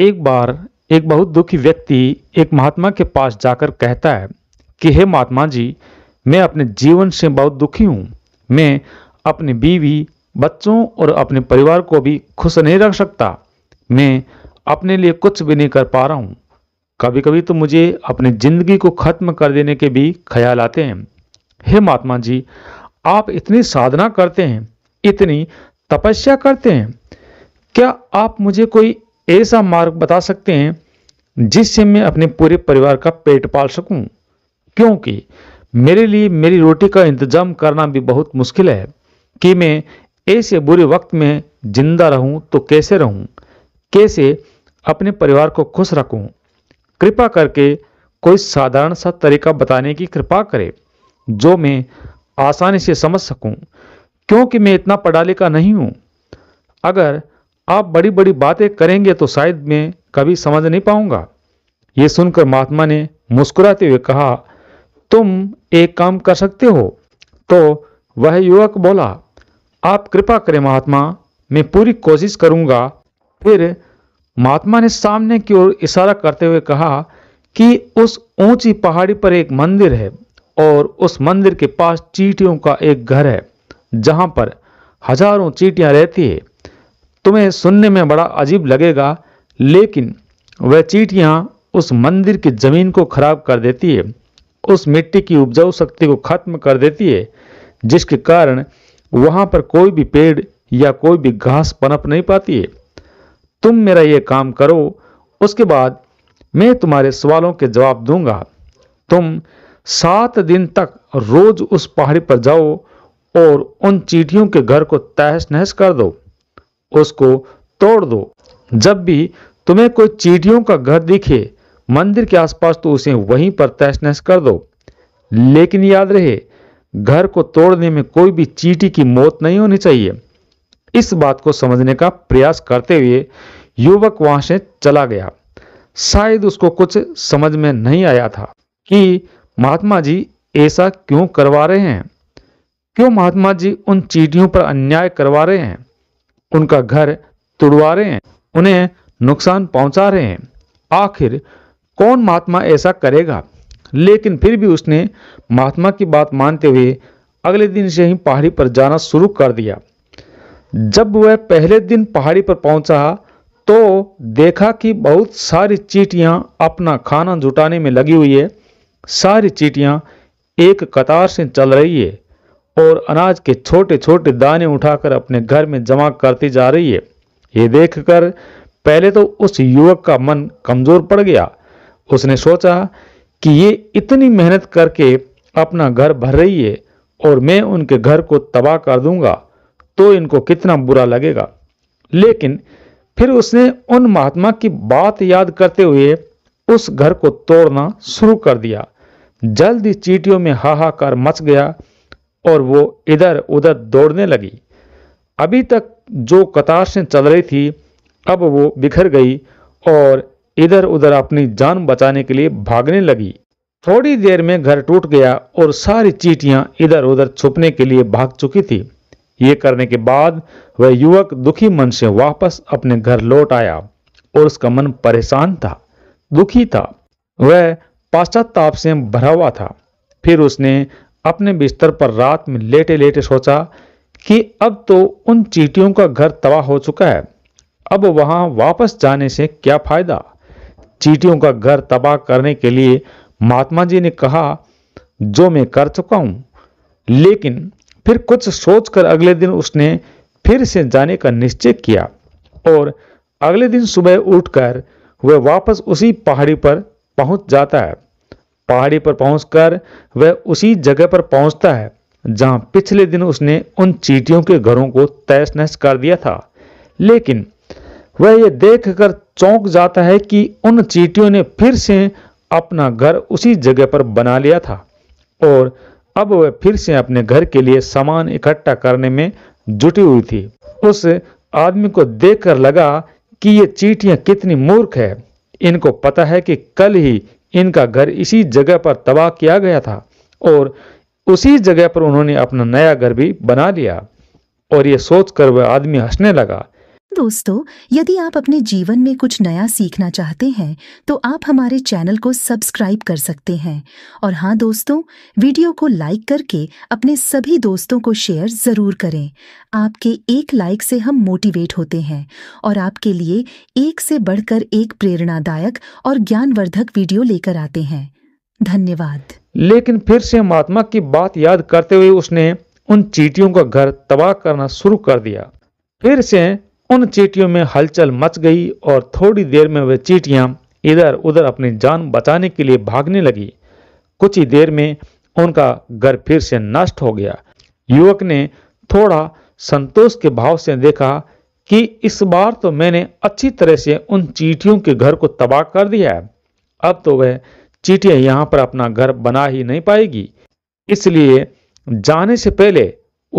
एक बार एक बहुत दुखी व्यक्ति एक महात्मा के पास जाकर कहता है कि हे महात्मा जी मैं अपने जीवन से बहुत दुखी हूँ मैं अपनी बीवी बच्चों और अपने परिवार को भी खुश नहीं रख सकता मैं अपने लिए कुछ भी नहीं कर पा रहा हूँ कभी कभी तो मुझे अपनी ज़िंदगी को ख़त्म कर देने के भी ख्याल आते हैं हे महात्मा जी आप इतनी साधना करते हैं इतनी तपस्या करते हैं क्या आप मुझे कोई ऐसा मार्ग बता सकते हैं जिससे मैं अपने पूरे परिवार का पेट पाल सकूं क्योंकि मेरे लिए मेरी रोटी का इंतजाम करना भी बहुत मुश्किल है कि मैं ऐसे बुरे वक्त में जिंदा रहूं तो कैसे रहूं कैसे अपने परिवार को खुश रखूं कृपा करके कोई साधारण सा तरीका बताने की कृपा करें जो मैं आसानी से समझ सकूं क्योंकि मैं इतना पढ़ा लिखा नहीं हूं अगर आप बड़ी बड़ी बातें करेंगे तो शायद मैं कभी समझ नहीं पाऊंगा ये सुनकर महात्मा ने मुस्कुराते हुए कहा तुम एक काम कर सकते हो तो वह युवक बोला आप कृपा करें महात्मा मैं पूरी कोशिश करूंगा फिर महात्मा ने सामने की ओर इशारा करते हुए कहा कि उस ऊंची पहाड़ी पर एक मंदिर है और उस मंदिर के पास चीटियों का एक घर है जहां पर हजारों चीटियां रहती है तुम्हें सुनने में बड़ा अजीब लगेगा लेकिन वह चीटियाँ उस मंदिर की ज़मीन को खराब कर देती है उस मिट्टी की उपजाऊ शक्ति को खत्म कर देती है जिसके कारण वहाँ पर कोई भी पेड़ या कोई भी घास पनप नहीं पाती है तुम मेरा ये काम करो उसके बाद मैं तुम्हारे सवालों के जवाब दूंगा तुम सात दिन तक रोज उस पहाड़ी पर जाओ और उन चीटियों के घर को तहस नहस कर दो उसको तोड़ दो जब भी तुम्हें कोई चीटियों का घर दिखे मंदिर के आसपास तो उसे वहीं पर तहस नहस कर दो लेकिन याद रहे घर को तोड़ने में कोई भी चीटी की मौत नहीं होनी चाहिए इस बात को समझने का प्रयास करते हुए युवक वहां से चला गया शायद उसको कुछ समझ में नहीं आया था कि महात्मा जी ऐसा क्यों करवा रहे हैं क्यों महात्मा जी उन चीटियों पर अन्याय करवा रहे हैं उनका घर तुड़वा रहे हैं उन्हें नुकसान पहुंचा रहे हैं आखिर कौन महात्मा ऐसा करेगा लेकिन फिर भी उसने महात्मा की बात मानते हुए अगले दिन से ही पहाड़ी पर जाना शुरू कर दिया जब वह पहले दिन पहाड़ी पर पहुंचा तो देखा कि बहुत सारी चीटियां अपना खाना जुटाने में लगी हुई है सारी चीटियां एक कतार से चल रही है और अनाज के छोटे छोटे दाने उठाकर अपने घर में जमा करती जा रही है ये देखकर पहले तो उस युवक का मन कमजोर पड़ गया उसने सोचा कि ये इतनी मेहनत करके अपना घर भर रही है और मैं उनके घर को तबाह कर दूंगा तो इनको कितना बुरा लगेगा लेकिन फिर उसने उन महात्मा की बात याद करते हुए उस घर को तोड़ना शुरू कर दिया जल्द ही चीटियों में हाहाकार मच गया और वो इधर उधर दौड़ने लगी अभी तक जो कतार से चल रही थी अब वो बिखर गई और इधर उधर अपनी जान बचाने के लिए भागने लगी थोड़ी देर में घर टूट गया और सारी चीटियां इधर उधर छुपने के लिए भाग चुकी थी ये करने के बाद वह युवक दुखी मन से वापस अपने घर लौट आया और उसका मन परेशान था दुखी था वह पाश्चाताप से भरा हुआ था फिर उसने अपने बिस्तर पर रात में लेटे लेटे सोचा कि अब तो उन चीटियों का घर तबाह हो चुका है अब वहां वापस जाने से क्या फायदा चीटियों का घर तबाह करने के लिए महात्मा जी ने कहा जो मैं कर चुका हूं लेकिन फिर कुछ सोचकर अगले दिन उसने फिर से जाने का निश्चय किया और अगले दिन सुबह उठकर वह वापस उसी पहाड़ी पर पहुंच जाता है पहाड़ी पर पहुंचकर वह उसी जगह पर पहुंचता है जहां पिछले दिन उसने उन चीटियों के घरों को तहस नहस कर दिया था लेकिन वह यह देखकर चौंक जाता है कि उन चीटियों ने फिर से अपना घर उसी जगह पर बना लिया था और अब वह फिर से अपने घर के लिए सामान इकट्ठा करने में जुटी हुई थी उस आदमी को देखकर लगा कि ये चीटियां कितनी मूर्ख है इनको पता है कि कल ही इनका घर इसी जगह पर तबाह किया गया था और उसी जगह पर उन्होंने अपना नया घर भी बना लिया और ये सोचकर वह आदमी हंसने लगा दोस्तों यदि आप अपने जीवन में कुछ नया सीखना चाहते हैं तो आप हमारे चैनल को सब्सक्राइब कर सकते हैं और हाँ दोस्तों वीडियो को लाइक करके अपने सभी दोस्तों को शेयर ज़रूर करें आपके एक लाइक से हम मोटिवेट होते हैं और आपके लिए एक से बढ़कर एक प्रेरणादायक और ज्ञानवर्धक वीडियो लेकर आते हैं धन्यवाद लेकिन फिर से महात्मा की बात याद करते हुए उसने उन चीटियों का घर तबाह करना शुरू कर दिया फिर से उन चीटियों में हलचल मच गई और थोड़ी देर में वे चीटियां इधर उधर अपनी जान बचाने के लिए भागने लगी कुछ ही देर में उनका घर फिर से नष्ट हो गया युवक ने थोड़ा संतोष के भाव से देखा कि इस बार तो मैंने अच्छी तरह से उन चीटियों के घर को तबाह कर दिया है अब तो वह चीटिया यहाँ पर अपना घर बना ही नहीं पाएगी इसलिए जाने से पहले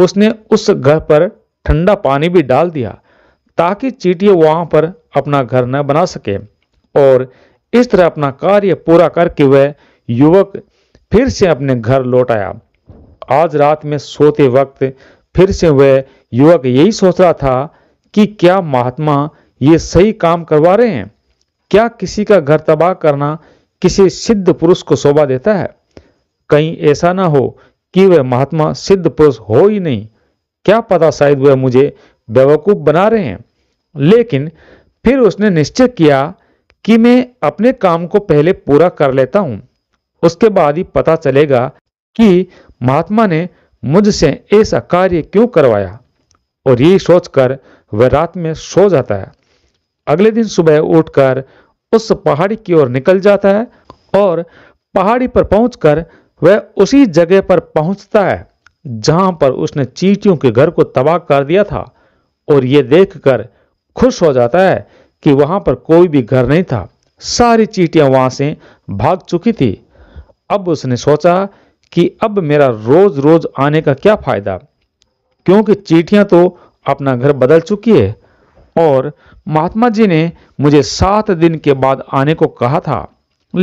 उसने उस घर पर ठंडा पानी भी डाल दिया ताकि चीटिया वहां पर अपना घर न बना सके और इस तरह अपना कार्य पूरा करके वह युवक फिर से अपने घर लौट आया आज रात में सोते वक्त फिर से वह युवक यही सोच रहा था कि क्या महात्मा ये सही काम करवा रहे हैं क्या किसी का घर तबाह करना किसी सिद्ध पुरुष को शोभा देता है कहीं ऐसा ना हो कि वह महात्मा सिद्ध पुरुष हो ही नहीं क्या पता शायद वह मुझे बेवकूफ़ बना रहे हैं लेकिन फिर उसने निश्चय किया कि मैं अपने काम को पहले पूरा कर लेता हूं उसके बाद ही पता चलेगा कि महात्मा ने मुझसे ऐसा कार्य क्यों करवाया और ये सोचकर वह रात में सो जाता है अगले दिन सुबह उठकर उस पहाड़ी की ओर निकल जाता है और पहाड़ी पर पहुंचकर वह उसी जगह पर पहुंचता है जहां पर उसने चींटियों के घर को तबाह कर दिया था और ये देखकर खुश हो जाता है कि वहां पर कोई भी घर नहीं था सारी चीटियां वहां से भाग चुकी थी अब उसने सोचा कि अब मेरा रोज रोज आने का क्या फायदा क्योंकि चीटियां तो अपना घर बदल चुकी है और महात्मा जी ने मुझे सात दिन के बाद आने को कहा था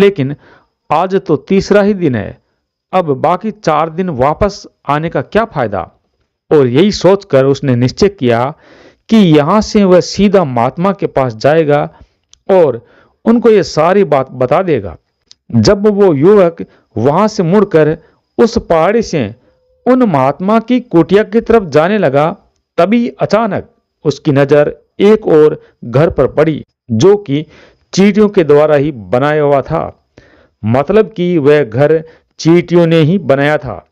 लेकिन आज तो तीसरा ही दिन है अब बाकी चार दिन वापस आने का क्या फायदा और यही सोचकर उसने निश्चय किया कि यहाँ से वह सीधा महात्मा के पास जाएगा और उनको ये सारी बात बता देगा जब वो युवक वहां से मुड़कर उस पहाड़ी से उन महात्मा की कुटिया की तरफ जाने लगा तभी अचानक उसकी नजर एक और घर पर पड़ी जो कि चीटियों के द्वारा ही बनाया हुआ था मतलब कि वह घर चीटियों ने ही बनाया था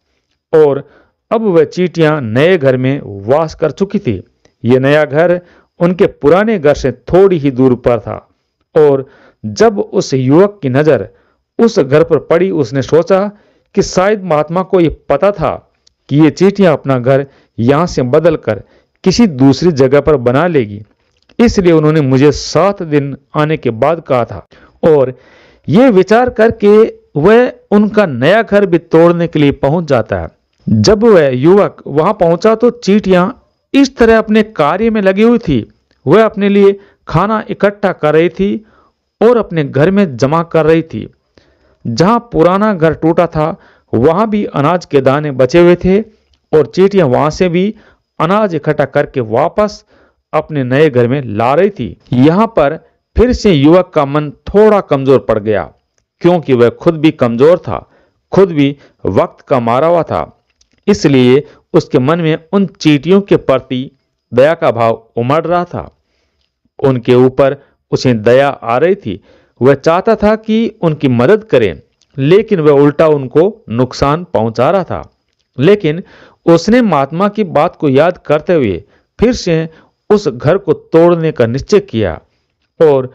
और अब वह चीटियां नए घर में वास कर चुकी थी यह नया घर उनके पुराने घर से थोड़ी ही दूर पर था और जब उस युवक की नज़र उस घर पर पड़ी उसने सोचा कि शायद महात्मा को यह पता था कि ये चीटियां अपना घर यहां से बदलकर किसी दूसरी जगह पर बना लेगी इसलिए उन्होंने मुझे सात दिन आने के बाद कहा था और यह विचार करके वह उनका नया घर भी तोड़ने के लिए पहुंच जाता है जब वह युवक वहां पहुंचा तो चीटियां इस तरह अपने कार्य में लगी हुई थी वह अपने लिए खाना इकट्ठा कर रही थी और अपने घर में जमा कर रही थी जहां पुराना घर टूटा था वहां भी अनाज के दाने बचे हुए थे और चीटियां वहां से भी अनाज इकट्ठा करके वापस अपने नए घर में ला रही थी यहां पर फिर से युवक का मन थोड़ा कमजोर पड़ गया क्योंकि वह खुद भी कमजोर था खुद भी वक्त का मारा हुआ था इसलिए उसके मन में उन चीटियों के प्रति दया का भाव उमड़ रहा था उनके ऊपर उसे दया आ रही थी वह चाहता था कि उनकी मदद करें लेकिन वह उल्टा उनको नुकसान पहुंचा रहा था लेकिन उसने महात्मा की बात को याद करते हुए फिर से उस घर को तोड़ने का निश्चय किया और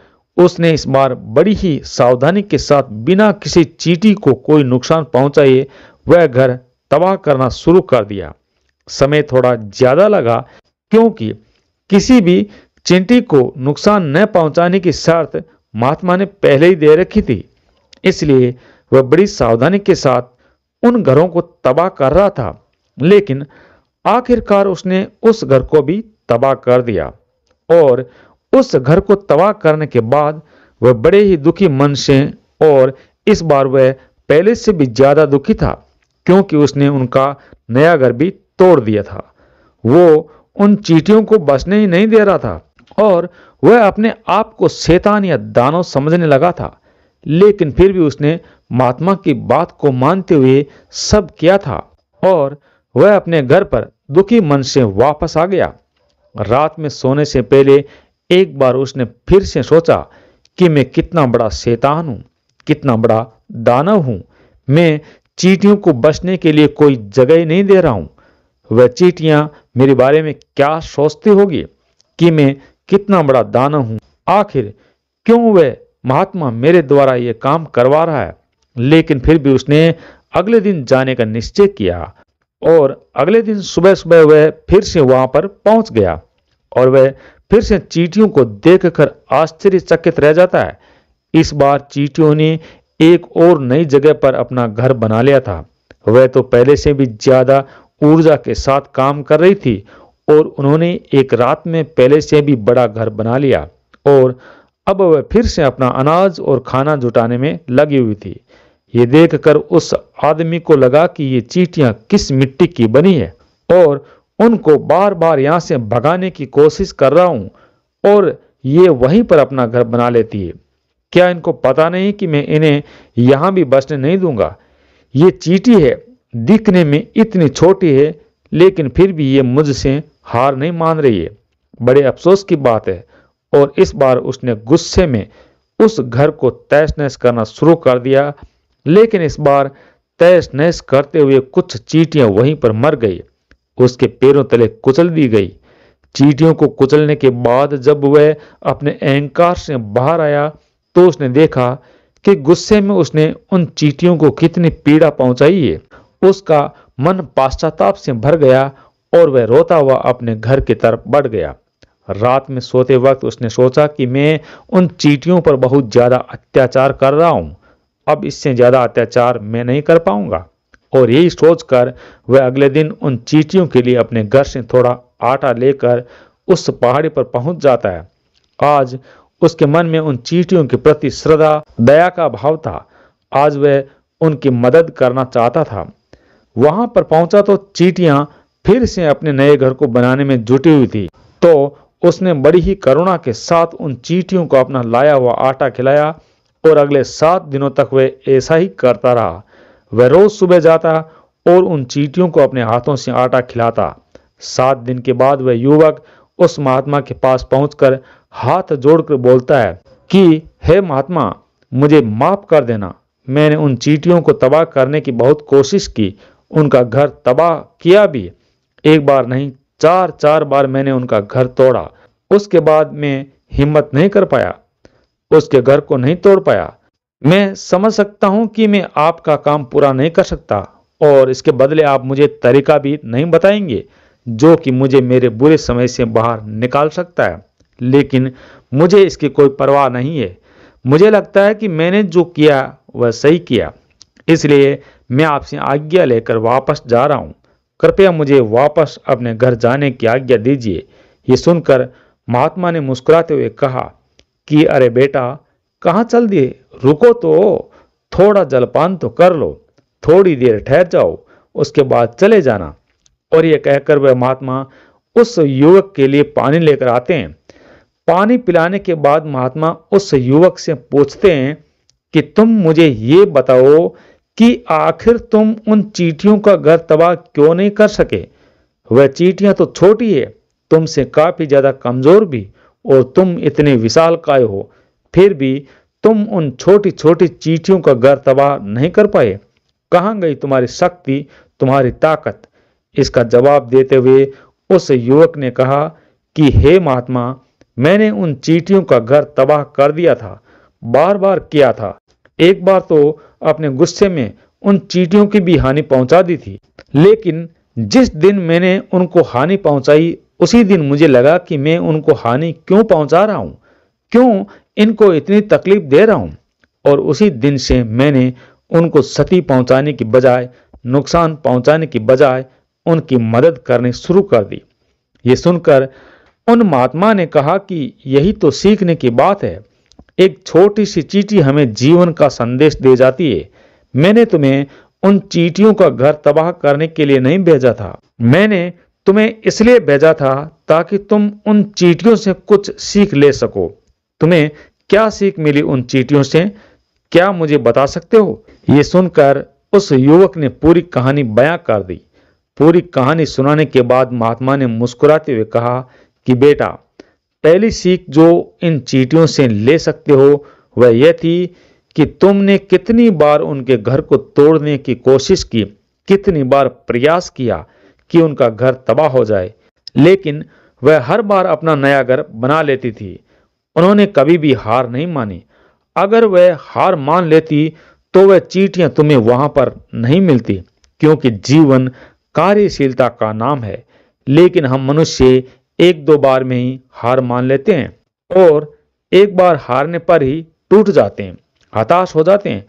उसने इस बार बड़ी ही सावधानी के साथ बिना किसी चीटी को कोई नुकसान पहुंचाए वह घर तबाह करना शुरू कर दिया समय थोड़ा ज़्यादा लगा क्योंकि किसी भी चिंटी को नुकसान न पहुंचाने की शर्त महात्मा ने पहले ही दे रखी थी इसलिए वह बड़ी सावधानी के साथ उन घरों को तबाह कर रहा था लेकिन आखिरकार उसने उस घर को भी तबाह कर दिया और उस घर को तबाह करने के बाद वह बड़े ही दुखी मन से और इस बार वह पहले से भी ज्यादा दुखी था क्योंकि उसने उनका नया घर भी तोड़ दिया था वो उन चीटियों को बसने ही नहीं दे रहा था और वह अपने आप को शैतान या दानव समझने लगा था लेकिन फिर भी उसने महात्मा की बात को मानते हुए सब किया था और वह अपने घर पर दुखी मन से वापस आ गया रात में सोने से पहले एक बार उसने फिर से सोचा कि मैं कितना बड़ा शैतान हूँ कितना बड़ा दानव हूँ मैं चीटियों को बचने के लिए कोई जगह ही नहीं दे रहा हूं वह चीटियां मेरे बारे में क्या सोचती होगी कि मैं कितना बड़ा दाना हूं आखिर क्यों वह महात्मा मेरे द्वारा यह काम करवा रहा है लेकिन फिर भी उसने अगले दिन जाने का निश्चय किया और अगले दिन सुबह सुबह वह फिर से वहां पर पहुंच गया और वह फिर से चीटियों को देखकर आश्चर्यचकित रह जाता है इस बार चीटियों ने एक और नई जगह पर अपना घर बना लिया था वह तो पहले से भी ज़्यादा ऊर्जा के साथ काम कर रही थी और उन्होंने एक रात में पहले से भी बड़ा घर बना लिया और अब वह फिर से अपना अनाज और खाना जुटाने में लगी हुई थी ये देखकर उस आदमी को लगा कि ये चीटियां किस मिट्टी की बनी है और उनको बार बार यहां से भगाने की कोशिश कर रहा हूं और ये वहीं पर अपना घर बना लेती है क्या इनको पता नहीं कि मैं इन्हें यहाँ भी बसने नहीं दूंगा ये चीटी है दिखने में इतनी छोटी है लेकिन फिर भी ये मुझसे हार नहीं मान रही है बड़े अफसोस की बात है और इस बार उसने गुस्से में उस घर को तैश नहस करना शुरू कर दिया लेकिन इस बार तैश नहस करते हुए कुछ चीटियां वहीं पर मर गई उसके पैरों तले कुचल दी गई चीटियों को कुचलने के बाद जब वह अपने अहंकार से बाहर आया तो उसने देखा कि गुस्से में उसने उन चीटियों को कितनी पीड़ा पहुंचाई है उसका मन पाश्चाताप से भर गया और वह रोता हुआ अपने घर की तरफ बढ़ गया रात में सोते वक्त उसने सोचा कि मैं उन चीटियों पर बहुत ज़्यादा अत्याचार कर रहा हूं अब इससे ज़्यादा अत्याचार मैं नहीं कर पाऊंगा और यही सोचकर वह अगले दिन उन चीटियों के लिए अपने घर से थोड़ा आटा लेकर उस पहाड़ी पर पहुंच जाता है आज उसके मन में उन चीटियों के प्रति श्रद्धा दया का भाव था आज वह उनकी मदद करना चाहता था वहां पर पहुंचा तो चीटियां फिर से अपने नए घर को बनाने में जुटी हुई थी तो उसने बड़ी ही करुणा के साथ उन चीटियों को अपना लाया हुआ आटा खिलाया और अगले सात दिनों तक वह ऐसा ही करता रहा वह रोज सुबह जाता और उन चीटियों को अपने हाथों से आटा खिलाता सात दिन के बाद वह युवक उस महात्मा के पास पहुंचकर हाथ जोड़कर बोलता है कि हे महात्मा मुझे माफ कर देना मैंने उन चीटियों को तबाह करने की बहुत कोशिश की उनका घर तबाह किया भी एक बार नहीं चार चार बार मैंने उनका घर तोड़ा उसके बाद मैं हिम्मत नहीं कर पाया उसके घर को नहीं तोड़ पाया मैं समझ सकता हूं कि मैं आपका काम पूरा नहीं कर सकता और इसके बदले आप मुझे तरीका भी नहीं बताएंगे जो कि मुझे मेरे बुरे समय से बाहर निकाल सकता है लेकिन मुझे इसकी कोई परवाह नहीं है मुझे लगता है कि मैंने जो किया वह सही किया इसलिए मैं आपसे आज्ञा लेकर वापस जा रहा हूँ कृपया मुझे वापस अपने घर जाने की आज्ञा दीजिए ये सुनकर महात्मा ने मुस्कुराते हुए कहा कि अरे बेटा कहाँ चल दिए रुको तो थोड़ा जलपान तो कर लो थोड़ी देर ठहर जाओ उसके बाद चले जाना और यह कहकर वह महात्मा उस युवक के लिए पानी लेकर आते हैं पानी पिलाने के बाद महात्मा उस युवक से पूछते हैं कि तुम मुझे ये बताओ कि आखिर तुम उन चीटियों का घर तबाह क्यों नहीं कर सके वह चीटियां तो छोटी है तुमसे काफी ज्यादा कमजोर भी और तुम इतने विशाल काय हो फिर भी तुम उन छोटी छोटी चीटियों का घर तबाह नहीं कर पाए कहा गई तुम्हारी शक्ति तुम्हारी ताकत इसका जवाब देते हुए उस युवक ने कहा कि हे महात्मा मैंने उन चीटियों का घर तबाह कर दिया था बार बार किया था एक बार तो अपने गुस्से में उन चीटियों की भी हानि पहुंचा दी थी लेकिन जिस दिन मैंने उनको हानि पहुंचाई उसी दिन मुझे लगा कि मैं उनको हानि क्यों पहुंचा रहा हूं क्यों इनको इतनी तकलीफ दे रहा हूं और उसी दिन से मैंने उनको सती पहुंचाने की बजाय नुकसान पहुंचाने की बजाय उनकी मदद करनी शुरू कर दी ये सुनकर उन महात्मा ने कहा कि यही तो सीखने की बात है एक छोटी सी चीटी हमें जीवन का संदेश दे जाती है मैंने तुम्हें उन चीटियों का घर तबाह करने के लिए नहीं भेजा था मैंने तुम्हें इसलिए भेजा था ताकि तुम उन चीटियों से कुछ सीख ले सको तुम्हें क्या सीख मिली उन चीटियों से क्या मुझे बता सकते हो ये सुनकर उस युवक ने पूरी कहानी बयां कर दी पूरी कहानी सुनाने के बाद महात्मा ने मुस्कुराते हुए कहा कि बेटा पहली सीख जो इन चीटियों से ले सकते हो वह यह थी कि तुमने कितनी बार उनके घर को तोड़ने की कोशिश की कितनी बार प्रयास किया कि उनका घर तबाह हो जाए लेकिन वह हर बार अपना नया घर बना लेती थी उन्होंने कभी भी हार नहीं मानी अगर वह हार मान लेती तो वह चीटियां तुम्हें वहां पर नहीं मिलती क्योंकि जीवन कार्यशीलता का नाम है लेकिन हम मनुष्य एक दो बार में ही हार मान लेते हैं और एक बार हारने पर ही टूट जाते हैं हताश हो जाते हैं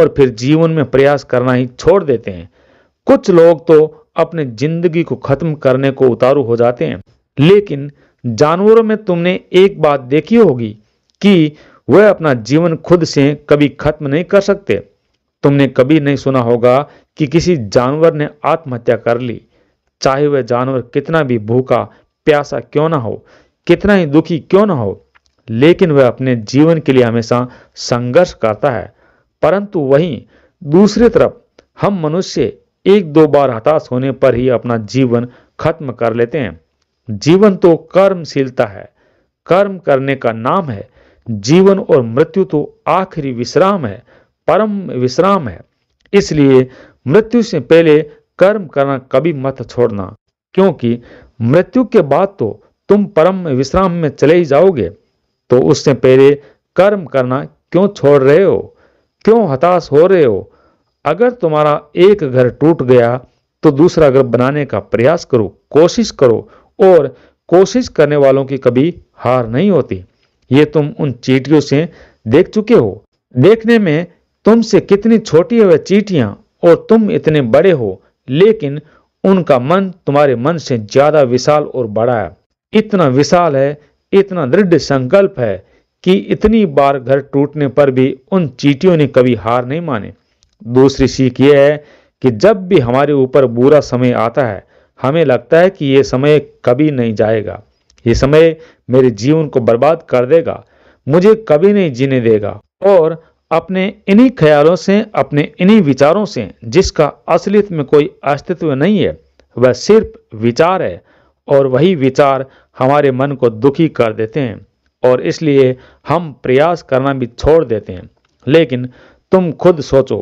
और फिर जीवन में प्रयास करना ही छोड़ देते हैं कुछ लोग तो अपने जिंदगी को खत्म करने को उतारू हो जाते हैं लेकिन जानवरों में तुमने एक बात देखी होगी कि वह अपना जीवन खुद से कभी खत्म नहीं कर सकते तुमने कभी नहीं सुना होगा कि किसी जानवर ने आत्महत्या कर ली चाहे वह जानवर कितना भी भूखा प्यासा क्यों ना हो कितना ही दुखी क्यों ना हो लेकिन वह अपने जीवन के लिए हमेशा संघर्ष करता है परंतु वहीं दूसरी तरफ हम मनुष्य एक दो बार हताश होने पर ही अपना जीवन खत्म कर लेते हैं जीवन तो कर्मशीलता है कर्म करने का नाम है जीवन और मृत्यु तो आखिरी विश्राम है परम विश्राम है इसलिए मृत्यु से पहले कर्म करना कभी मत छोड़ना क्योंकि मृत्यु के बाद तो तुम परम विश्राम में चले ही जाओगे तो उससे पहले कर्म करना क्यों छोड़ रहे हो क्यों हताश हो रहे हो अगर तुम्हारा एक घर टूट गया तो दूसरा घर बनाने का प्रयास करो कोशिश करो और कोशिश करने वालों की कभी हार नहीं होती ये तुम उन चीटियों से देख चुके हो देखने में तुमसे कितनी छोटी है वह चीटियां और तुम इतने बड़े हो लेकिन उनका मन तुम्हारे मन से ज्यादा विशाल और बड़ा है इतना विशाल है इतना दृढ़ संकल्प है कि इतनी बार घर टूटने पर भी उन चीटियों ने कभी हार नहीं माने दूसरी सीख यह है कि जब भी हमारे ऊपर बुरा समय आता है हमें लगता है कि यह समय कभी नहीं जाएगा ये समय मेरे जीवन को बर्बाद कर देगा मुझे कभी नहीं जीने देगा और अपने इन्हीं ख्यालों से अपने इन्हीं विचारों से जिसका असलियत में कोई अस्तित्व नहीं है वह सिर्फ विचार है और वही विचार हमारे मन को दुखी कर देते हैं और इसलिए हम प्रयास करना भी छोड़ देते हैं लेकिन तुम खुद सोचो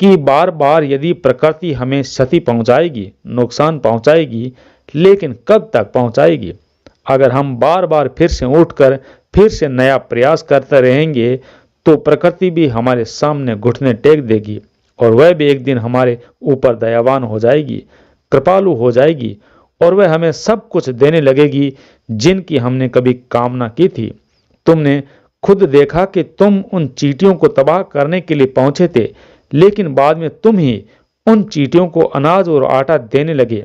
कि बार बार यदि प्रकृति हमें क्षति पहुंचाएगी नुकसान पहुंचाएगी लेकिन कब तक पहुंचाएगी अगर हम बार बार फिर से उठकर फिर से नया प्रयास करते रहेंगे तो प्रकृति भी हमारे सामने घुटने टेक देगी और वह भी एक दिन हमारे ऊपर दयावान हो जाएगी कृपालु हो जाएगी और वह हमें सब कुछ देने लगेगी जिनकी हमने कभी कामना की थी तुमने खुद देखा कि तुम उन चीटियों को तबाह करने के लिए पहुंचे थे लेकिन बाद में तुम ही उन चीटियों को अनाज और आटा देने लगे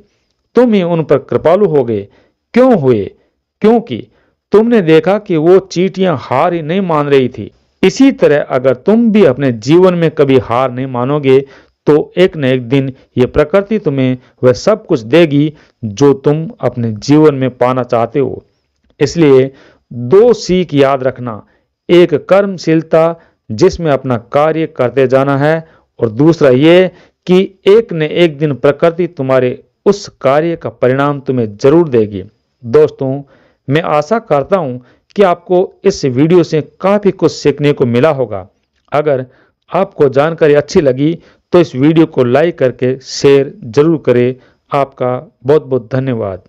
तुम ही उन पर कृपालु हो गए क्यों हुए क्योंकि तुमने देखा कि वो चीटियां हार ही नहीं मान रही थी इसी तरह अगर तुम भी अपने जीवन में कभी हार नहीं मानोगे तो एक न एक दिन ये प्रकृति तुम्हें वह सब कुछ देगी जो तुम अपने जीवन में पाना चाहते हो इसलिए दो सीख याद रखना एक कर्मशीलता जिसमें अपना कार्य करते जाना है और दूसरा ये कि एक न एक दिन प्रकृति तुम्हारे उस कार्य का परिणाम तुम्हें जरूर देगी दोस्तों मैं आशा करता हूँ कि आपको इस वीडियो से काफ़ी कुछ सीखने को मिला होगा अगर आपको जानकारी अच्छी लगी तो इस वीडियो को लाइक करके शेयर जरूर करें आपका बहुत बहुत धन्यवाद